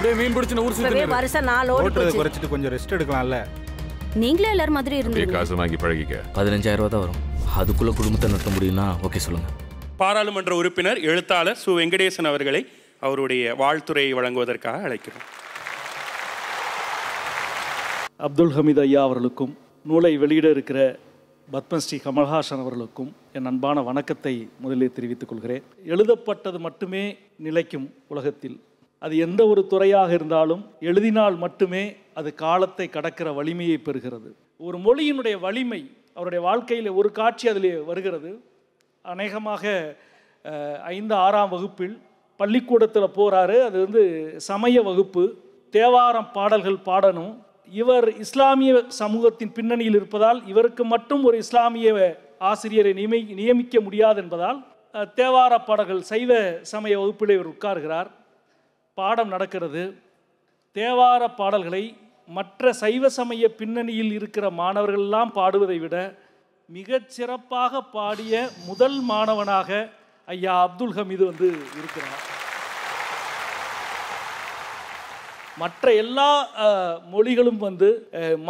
அப்படியே மீன் பிடிச்சு ஊர் சுத்தி வருஷம் நாலு போச்சு குறைச்சிட்டு கொஞ்சம் ரெஸ்ட் இல்ல நீங்களே எல்லாரும் மாதிரி இருந்தீங்க காசு வாங்கி பழகிக்க பதினஞ்சாயிரம் ரூபாய் தான் வரும் அதுக்குள்ள குடும்பத்தை நடத்த முடியும்னா ஓகே சொல்லுங்க பாராளுமன்ற உறுப்பினர் எழுத்தாளர் சு வெங்கடேசன் அவர்களை அவருடைய வாழ்த்துறையை வழங்குவதற்காக அழைக்கிறோம் அப்துல் ஹமீத் ஐயா அவர்களுக்கும் நூலை வெளியிட இருக்கிற பத்மஸ்ரீ கமல்ஹாசன் அவர்களுக்கும் என் அன்பான வணக்கத்தை முதலில் தெரிவித்துக் கொள்கிறேன் எழுதப்பட்டது மட்டுமே நிலைக்கும் உலகத்தில் அது எந்த ஒரு துறையாக இருந்தாலும் எழுதினால் மட்டுமே அது காலத்தை கடக்கிற வலிமையை பெறுகிறது ஒரு மொழியினுடைய வலிமை அவருடைய வாழ்க்கையில் ஒரு காட்சி அதில் வருகிறது அநேகமாக ஐந்து ஆறாம் வகுப்பில் பள்ளிக்கூடத்தில் போகிறாரு அது வந்து சமய வகுப்பு தேவாரம் பாடல்கள் பாடணும் இவர் இஸ்லாமிய சமூகத்தின் பின்னணியில் இருப்பதால் இவருக்கு மட்டும் ஒரு இஸ்லாமிய ஆசிரியரை நியமி நியமிக்க முடியாது என்பதால் தேவார பாடல்கள் சைவ சமய வகுப்பில் இவர் உட்கார்கிறார் பாடம் நடக்கிறது தேவார பாடல்களை மற்ற சைவ சமய பின்னணியில் இருக்கிற மாணவர்கள்லாம் பாடுவதை விட மிக சிறப்பாக பாடிய முதல் மாணவனாக ஐயா அப்துல் ஹமீது வந்து இருக்கிறார் மற்ற எல்லா மொழிகளும் வந்து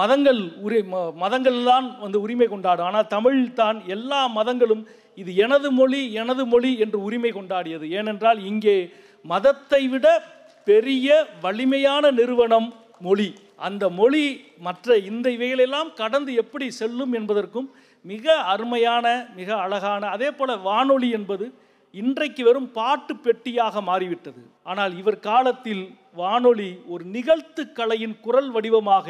மதங்கள் உரி மதங்கள் தான் வந்து உரிமை கொண்டாடும் ஆனால் தமிழ் தான் எல்லா மதங்களும் இது எனது மொழி எனது மொழி என்று உரிமை கொண்டாடியது ஏனென்றால் இங்கே மதத்தை விட பெரிய வலிமையான நிறுவனம் மொழி அந்த மொழி மற்ற இந்த இவைகளெல்லாம் கடந்து எப்படி செல்லும் என்பதற்கும் மிக அருமையான மிக அழகான அதே போல் வானொலி என்பது இன்றைக்கு வெறும் பாட்டு பெட்டியாக மாறிவிட்டது ஆனால் இவர் காலத்தில் வானொலி ஒரு நிகழ்த்து கலையின் குரல் வடிவமாக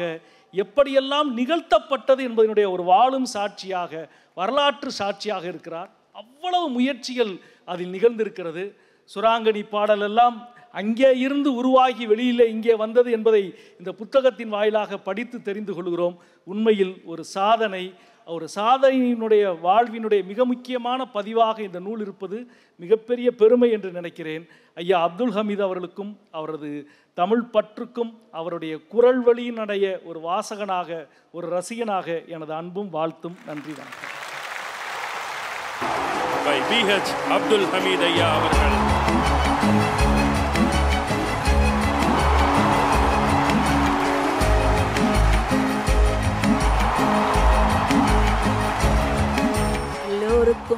எப்படியெல்லாம் நிகழ்த்தப்பட்டது என்பதனுடைய ஒரு வாழும் சாட்சியாக வரலாற்று சாட்சியாக இருக்கிறார் அவ்வளவு முயற்சிகள் அதில் நிகழ்ந்திருக்கிறது சுராங்கனி பாடலெல்லாம் அங்கே இருந்து உருவாகி வெளியிலே இங்கே வந்தது என்பதை இந்த புத்தகத்தின் வாயிலாக படித்து தெரிந்து கொள்கிறோம் உண்மையில் ஒரு சாதனை ஒரு சாதனையினுடைய வாழ்வினுடைய மிக முக்கியமான பதிவாக இந்த நூல் இருப்பது மிகப்பெரிய பெருமை என்று நினைக்கிறேன் ஐயா அப்துல் ஹமீத் அவர்களுக்கும் அவரது தமிழ் பற்றுக்கும் அவருடைய குரல் வழியினுடைய ஒரு வாசகனாக ஒரு ரசிகனாக எனது அன்பும் வாழ்த்தும் நன்றி வணக்கம் பை பிஹெச் அப்துல் ஹமீத் ஐயா அவர்கள்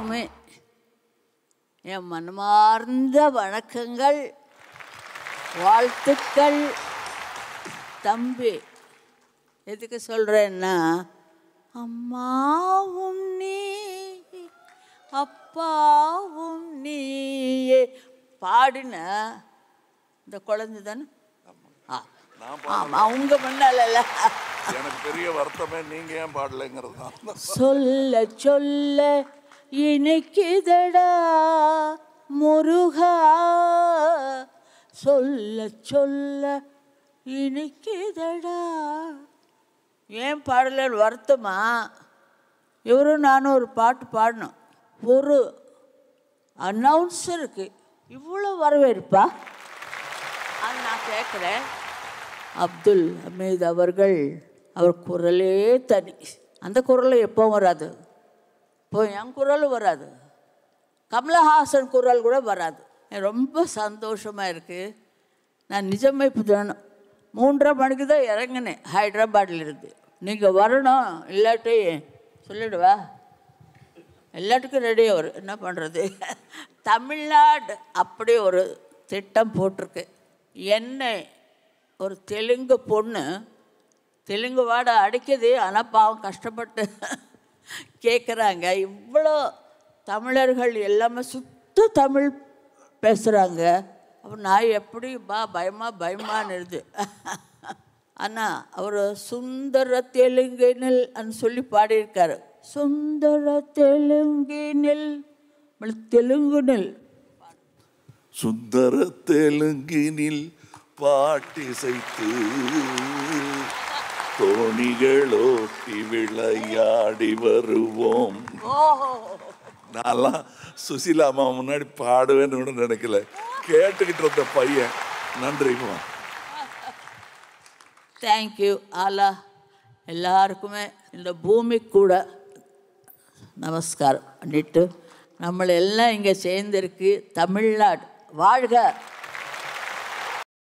எல்லாருக்குமே என் மனமார்ந்த வணக்கங்கள் வாழ்த்துக்கள் தம்பி எதுக்கு சொல்கிறேன்னா அம்மாவும் நீ அப்பாவும் நீயே பாடின இந்த குழந்தை தானே அவங்க பண்ணால எனக்கு பெரிய வருத்தமே நீங்க ஏன் பாடலைங்கிறது சொல்ல சொல்ல இணைக்குதடா முருகா சொல்ல சொல்ல இணைக்குதடா ஏன் பாடலர் வருத்தமா இவரும் நானும் ஒரு பாட்டு பாடணும் ஒரு அனௌன்ஸருக்கு இவ்வளோ வரவேற்பா அது நான் கேட்குறேன் அப்துல் அமீத் அவர்கள் அவர் குரலே தனி அந்த குரலை எப்போ வராது இப்போ என் குரல் வராது கமலஹாசன் குரல் கூட வராது ரொம்ப சந்தோஷமாக இருக்குது நான் நிஜமே இப்போ மூன்றரை மணிக்கு தான் இறங்கினேன் ஹைதராபாட்லேருந்து நீங்கள் வரணும் இல்லாட்டி சொல்லிடுவா எல்லாத்துக்கும் ரெடி ஒரு என்ன பண்ணுறது தமிழ்நாடு அப்படி ஒரு திட்டம் போட்டிருக்கு என்னை ஒரு தெலுங்கு பொண்ணு தெலுங்கு வாடை அடிக்குது ஆனால் பாவம் கஷ்டப்பட்டு கேட்குறாங்க இவ்வளோ தமிழர்கள் எல்லாமே சுத்த தமிழ் பேசுகிறாங்க அப்போ நான் எப்படி பா பயமா இருது ஆனால் அவர் சுந்தர தெலுங்கினில் சொல்லி பாடியிருக்காரு சுந்தர தெலுங்கினில் தெலுங்குனில் சுந்தர தெலுங்கினில் பாட்டி பாட்டிசைத்து தோணிகளோட்டி விளையாடி வருவோம் நான்லாம் சுசிலா அம்மா முன்னாடி பாடுவேன்னு கூட நினைக்கல கேட்டுக்கிட்டு இருந்த பையன் நன்றிமா தேங்க்யூ ஆலா எல்லாருக்குமே இந்த பூமி கூட நமஸ்காரம் பண்ணிட்டு நம்மளெல்லாம் இங்கே சேர்ந்திருக்கு தமிழ்நாடு வாழ்க